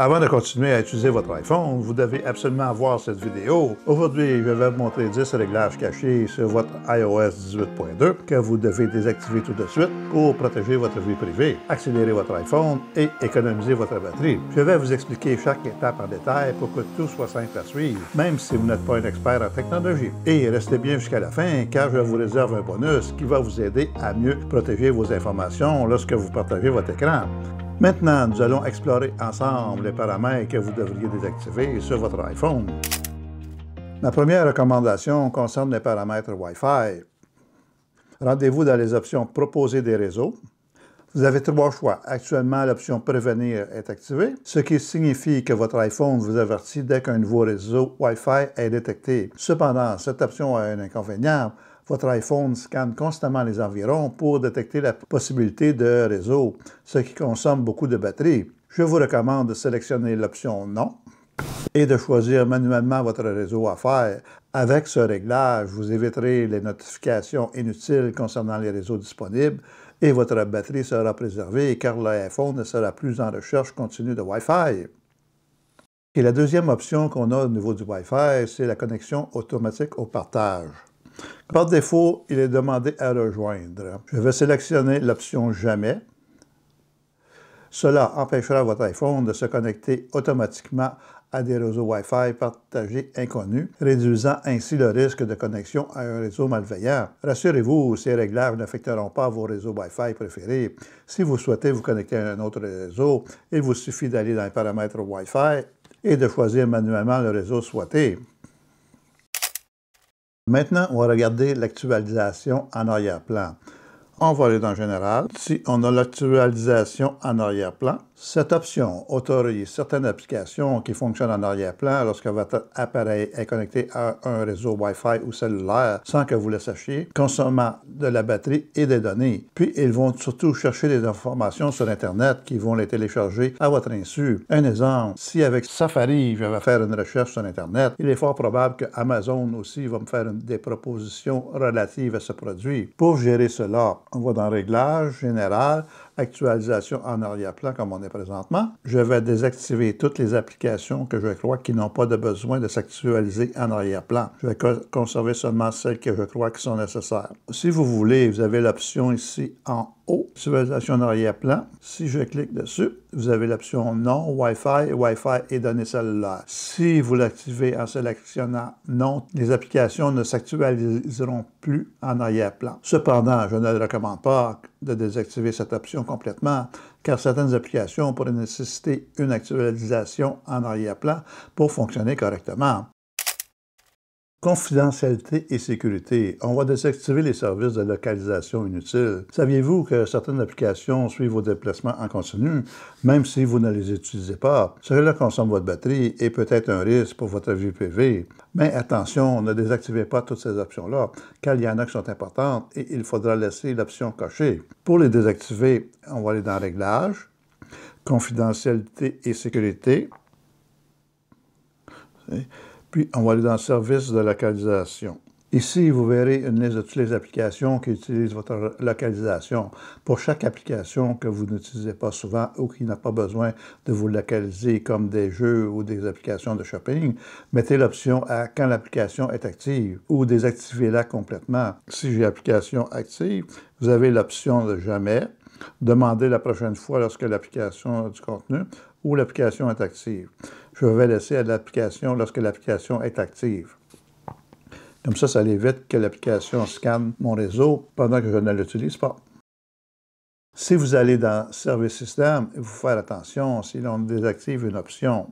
Avant de continuer à utiliser votre iPhone, vous devez absolument voir cette vidéo. Aujourd'hui, je vais vous montrer 10 réglages cachés sur votre iOS 18.2 que vous devez désactiver tout de suite pour protéger votre vie privée, accélérer votre iPhone et économiser votre batterie. Je vais vous expliquer chaque étape en détail pour que tout soit simple à suivre, même si vous n'êtes pas un expert en technologie. Et restez bien jusqu'à la fin car je vous réserve un bonus qui va vous aider à mieux protéger vos informations lorsque vous partagez votre écran. Maintenant, nous allons explorer ensemble les paramètres que vous devriez désactiver sur votre iPhone. Ma première recommandation concerne les paramètres Wi-Fi. Rendez-vous dans les options Proposer des réseaux. Vous avez trois choix. Actuellement, l'option Prévenir est activée, ce qui signifie que votre iPhone vous avertit dès qu'un nouveau réseau Wi-Fi est détecté. Cependant, cette option a un inconvénient votre iPhone scanne constamment les environs pour détecter la possibilité de réseau, ce qui consomme beaucoup de batterie. Je vous recommande de sélectionner l'option Non et de choisir manuellement votre réseau à faire. Avec ce réglage, vous éviterez les notifications inutiles concernant les réseaux disponibles et votre batterie sera préservée car l'iPhone ne sera plus en recherche continue de Wi-Fi. Et la deuxième option qu'on a au niveau du Wi-Fi, c'est la connexion automatique au partage. Par défaut, il est demandé à rejoindre. Je vais sélectionner l'option Jamais. Cela empêchera votre iPhone de se connecter automatiquement à des réseaux Wi-Fi partagés inconnus, réduisant ainsi le risque de connexion à un réseau malveillant. Rassurez-vous, ces réglages n'affecteront pas vos réseaux Wi-Fi préférés. Si vous souhaitez vous connecter à un autre réseau, il vous suffit d'aller dans les paramètres Wi-Fi et de choisir manuellement le réseau souhaité. Maintenant, on va regarder l'actualisation en arrière-plan. On va aller dans Général. Si on a l'actualisation en arrière-plan, cette option autorise certaines applications qui fonctionnent en arrière-plan lorsque votre appareil est connecté à un réseau Wi-Fi ou cellulaire sans que vous le sachiez, consommant de la batterie et des données. Puis ils vont surtout chercher des informations sur Internet qui vont les télécharger à votre insu. Un exemple, si avec Safari je vais faire une recherche sur Internet, il est fort probable que Amazon aussi va me faire des propositions relatives à ce produit. Pour gérer cela, on va dans Réglages, Général, actualisation en arrière-plan comme on est présentement. Je vais désactiver toutes les applications que je crois qui n'ont pas de besoin de s'actualiser en arrière-plan. Je vais conserver seulement celles que je crois qui sont nécessaires. Si vous voulez, vous avez l'option ici en Actualisation civilisation en arrière-plan. Si je clique dessus, vous avez l'option non, Wi-Fi, Wi-Fi et données cellulaires. Si vous l'activez en sélectionnant non, les applications ne s'actualiseront plus en arrière-plan. Cependant, je ne recommande pas de désactiver cette option complètement, car certaines applications pourraient nécessiter une actualisation en arrière-plan pour fonctionner correctement. Confidentialité et sécurité. On va désactiver les services de localisation inutiles. Saviez-vous que certaines applications suivent vos déplacements en continu, même si vous ne les utilisez pas? Cela consomme votre batterie et peut être un risque pour votre vie privée. Mais attention, ne désactivez pas toutes ces options-là, car il y en a qui sont importantes et il faudra laisser l'option cochée. Pour les désactiver, on va aller dans Réglages, Confidentialité et sécurité. Puis, on va aller dans le service de localisation. Ici, vous verrez une liste de toutes les applications qui utilisent votre localisation. Pour chaque application que vous n'utilisez pas souvent ou qui n'a pas besoin de vous localiser comme des jeux ou des applications de shopping, mettez l'option à quand l'application est active ou désactivez-la complètement. Si j'ai application active, vous avez l'option de jamais. Demandez la prochaine fois lorsque l'application a du contenu où l'application est active. Je vais laisser à l'application lorsque l'application est active. Comme ça, ça évite que l'application scanne mon réseau pendant que je ne l'utilise pas. Si vous allez dans Service Système, il faut faire attention si l'on désactive une option.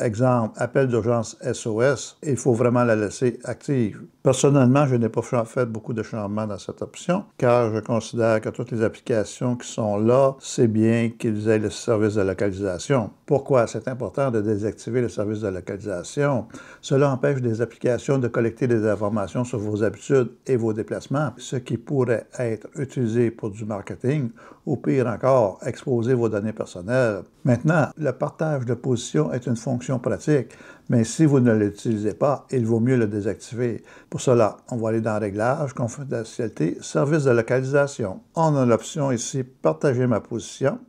Exemple, appel d'urgence SOS, il faut vraiment la laisser active. Personnellement, je n'ai pas fait beaucoup de changements dans cette option, car je considère que toutes les applications qui sont là, c'est bien qu'ils aient le service de localisation. Pourquoi c'est important de désactiver le service de localisation? Cela empêche des applications de collecter des informations sur vos habitudes et vos déplacements, ce qui pourrait être utilisé pour du marketing ou pire encore, exposer vos données personnelles. Maintenant, le partage de position est une fonction pratique, mais si vous ne l'utilisez pas, il vaut mieux le désactiver. Pour cela, on va aller dans Réglages, Confidentialité, Service de localisation. On a l'option ici Partager ma position.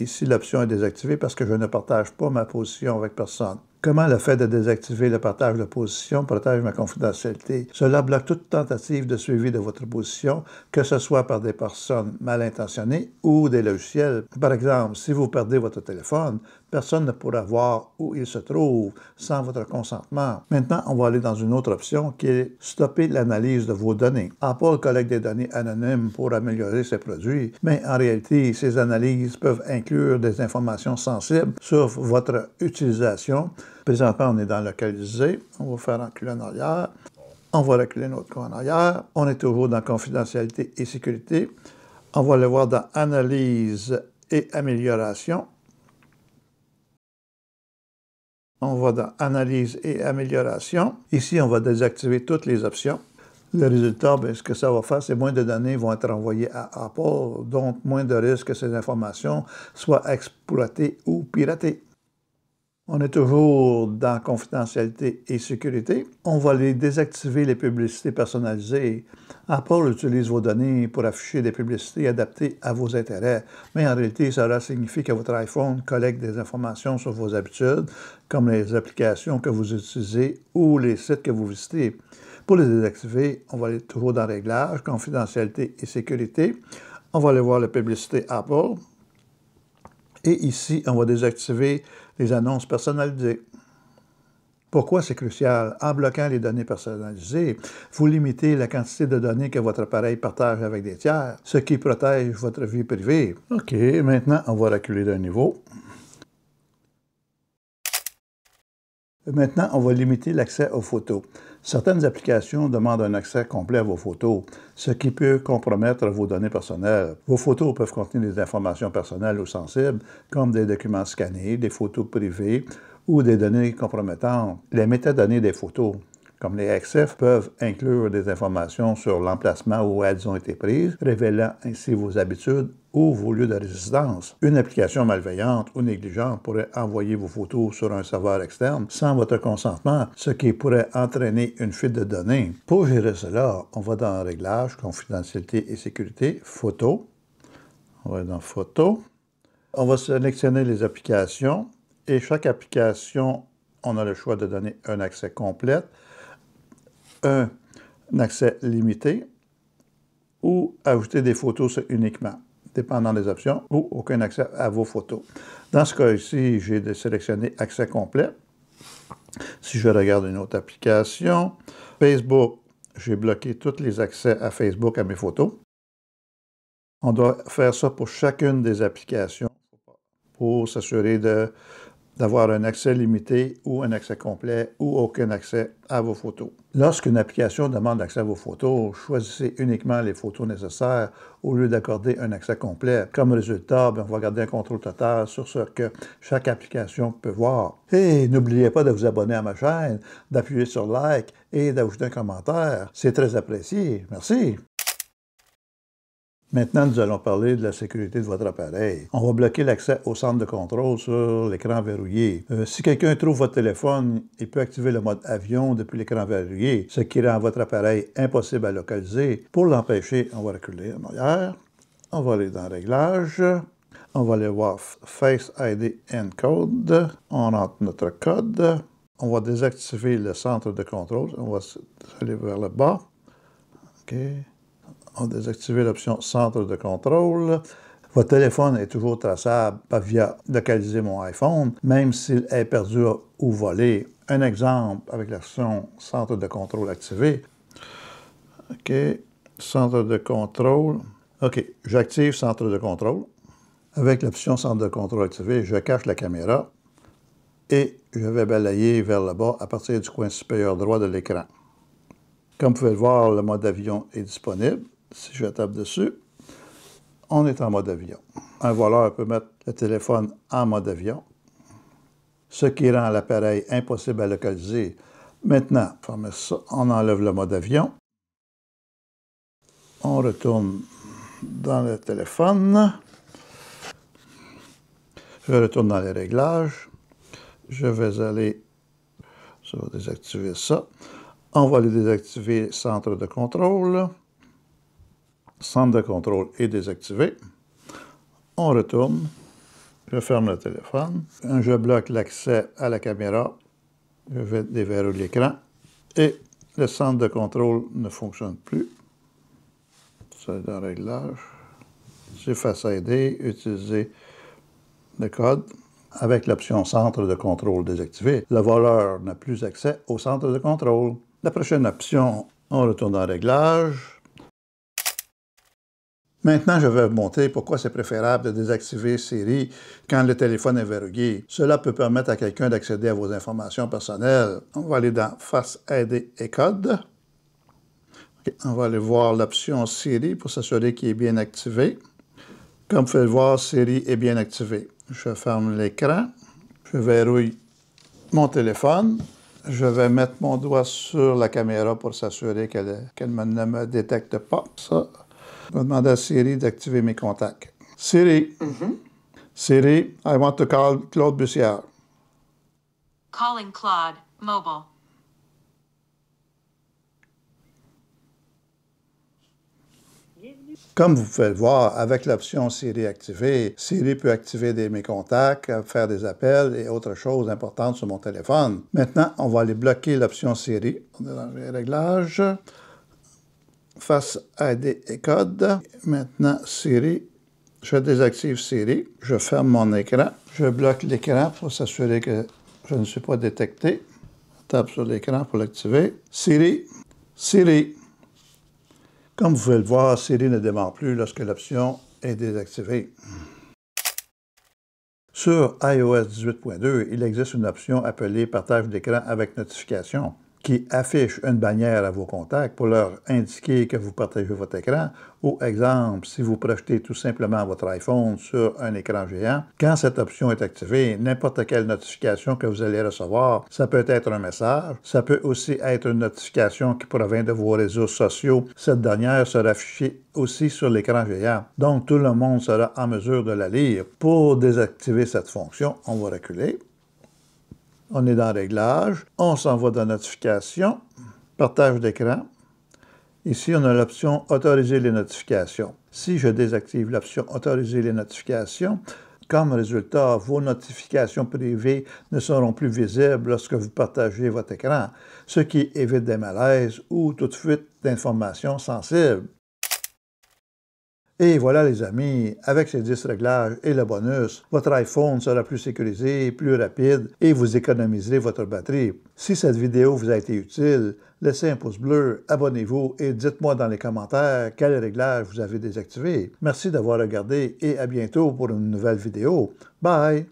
Ici, l'option est désactivée parce que je ne partage pas ma position avec personne. Comment le fait de désactiver le partage de position protège ma confidentialité? Cela bloque toute tentative de suivi de votre position, que ce soit par des personnes mal intentionnées ou des logiciels. Par exemple, si vous perdez votre téléphone, Personne ne pourra voir où il se trouve sans votre consentement. Maintenant, on va aller dans une autre option qui est stopper l'analyse de vos données. Apple collecte des données anonymes pour améliorer ses produits, mais en réalité, ces analyses peuvent inclure des informations sensibles sur votre utilisation. Présentement, on est dans localiser. On va faire reculer en arrière. On va reculer notre coin en arrière. On est toujours dans confidentialité et sécurité. On va aller voir dans analyse et amélioration. on va dans Analyse et amélioration. Ici, on va désactiver toutes les options. Le résultat, ben, ce que ça va faire, c'est moins de données vont être envoyées à Apple, donc moins de risques que ces informations soient exploitées ou piratées. On est toujours dans confidentialité et sécurité. On va aller désactiver les publicités personnalisées. Apple utilise vos données pour afficher des publicités adaptées à vos intérêts, mais en réalité, cela signifie que votre iPhone collecte des informations sur vos habitudes, comme les applications que vous utilisez ou les sites que vous visitez. Pour les désactiver, on va aller toujours dans Réglages, confidentialité et sécurité. On va aller voir la publicité Apple. Et ici, on va désactiver les annonces personnalisées. Pourquoi c'est crucial? En bloquant les données personnalisées, vous limitez la quantité de données que votre appareil partage avec des tiers, ce qui protège votre vie privée. OK, maintenant, on va reculer d'un niveau. Maintenant, on va limiter l'accès aux photos. Certaines applications demandent un accès complet à vos photos, ce qui peut compromettre vos données personnelles. Vos photos peuvent contenir des informations personnelles ou sensibles, comme des documents scannés, des photos privées ou des données compromettantes, les métadonnées des photos comme les XF, peuvent inclure des informations sur l'emplacement où elles ont été prises, révélant ainsi vos habitudes ou vos lieux de résidence. Une application malveillante ou négligente pourrait envoyer vos photos sur un serveur externe sans votre consentement, ce qui pourrait entraîner une fuite de données. Pour gérer cela, on va dans Réglages, confidentialité et sécurité, Photo. On va dans Photo. On va sélectionner les applications et chaque application, on a le choix de donner un accès complet, un, accès limité ou ajouter des photos uniquement, dépendant des options, ou aucun accès à vos photos. Dans ce cas ici, j'ai sélectionné accès complet. Si je regarde une autre application, Facebook, j'ai bloqué tous les accès à Facebook à mes photos. On doit faire ça pour chacune des applications pour s'assurer de d'avoir un accès limité ou un accès complet ou aucun accès à vos photos. Lorsqu'une application demande l'accès à vos photos, choisissez uniquement les photos nécessaires au lieu d'accorder un accès complet. Comme résultat, ben, on va garder un contrôle total sur ce que chaque application peut voir. Et n'oubliez pas de vous abonner à ma chaîne, d'appuyer sur like et d'ajouter un commentaire. C'est très apprécié. Merci. Maintenant, nous allons parler de la sécurité de votre appareil. On va bloquer l'accès au centre de contrôle sur l'écran verrouillé. Euh, si quelqu'un trouve votre téléphone, il peut activer le mode avion depuis l'écran verrouillé, ce qui rend votre appareil impossible à localiser. Pour l'empêcher, on va reculer en arrière. On va aller dans Réglages. On va aller voir Face ID Code. On rentre notre code. On va désactiver le centre de contrôle. On va aller vers le bas. OK ont désactive l'option Centre de contrôle. Votre téléphone est toujours traçable via Localiser mon iPhone, même s'il est perdu ou volé. Un exemple avec l'option Centre de contrôle activé. OK. Centre de contrôle. OK. J'active Centre de contrôle. Avec l'option Centre de contrôle activé, je cache la caméra et je vais balayer vers le bas à partir du coin supérieur droit de l'écran. Comme vous pouvez le voir, le mode avion est disponible si je tape dessus, on est en mode avion. Un voleur peut mettre le téléphone en mode avion, ce qui rend l'appareil impossible à localiser. Maintenant, on enlève le mode avion. On retourne dans le téléphone. Je retourne dans les réglages. Je vais aller sur désactiver ça. On va aller désactiver centre de contrôle. Centre de contrôle est désactivé. On retourne. Je ferme le téléphone. Je bloque l'accès à la caméra. Je vais déverrouiller l'écran. Et le centre de contrôle ne fonctionne plus. C'est dans réglage. J'ai face aider, utiliser le code. Avec l'option centre de contrôle désactivé, le voleur n'a plus accès au centre de contrôle. La prochaine option, on retourne dans réglage. Maintenant, je vais vous montrer pourquoi c'est préférable de désactiver Siri quand le téléphone est verrouillé. Cela peut permettre à quelqu'un d'accéder à vos informations personnelles. On va aller dans Face ID et Code. On va aller voir l'option Siri pour s'assurer qu'il est bien activé. Comme vous pouvez le voir, Siri est bien activé. Je ferme l'écran. Je verrouille mon téléphone. Je vais mettre mon doigt sur la caméra pour s'assurer qu'elle ne me détecte pas. Je vais demander à Siri d'activer mes contacts. Siri. Mm-hmm. Siri, I want to call Claude Bussière. Calling Claude, mobile. Comme vous pouvez le voir, avec l'option Siri activée, Siri peut activer mes contacts, faire des appels et autres choses importantes sur mon téléphone. Maintenant, on va aller bloquer l'option Siri. On est dans les réglages face ID et code. Maintenant, Siri. Je désactive Siri. Je ferme mon écran. Je bloque l'écran pour s'assurer que je ne suis pas détecté. Je tape sur l'écran pour l'activer. Siri. Siri. Comme vous pouvez le voir, Siri ne démarre plus lorsque l'option est désactivée. Sur iOS 18.2, il existe une option appelée Partage d'écran avec notification qui affiche une bannière à vos contacts pour leur indiquer que vous partagez votre écran. Ou exemple, si vous projetez tout simplement votre iPhone sur un écran géant, quand cette option est activée, n'importe quelle notification que vous allez recevoir, ça peut être un message, ça peut aussi être une notification qui provient de vos réseaux sociaux. Cette dernière sera affichée aussi sur l'écran géant. Donc tout le monde sera en mesure de la lire. Pour désactiver cette fonction, on va reculer on est dans Réglages, on s'envoie dans Notifications, Partage d'écran. Ici, on a l'option Autoriser les notifications. Si je désactive l'option Autoriser les notifications, comme résultat, vos notifications privées ne seront plus visibles lorsque vous partagez votre écran, ce qui évite des malaises ou toute fuite d'informations sensibles. Et voilà les amis, avec ces 10 réglages et le bonus, votre iPhone sera plus sécurisé, plus rapide et vous économiserez votre batterie. Si cette vidéo vous a été utile, laissez un pouce bleu, abonnez-vous et dites-moi dans les commentaires quels réglages vous avez désactivés. Merci d'avoir regardé et à bientôt pour une nouvelle vidéo. Bye!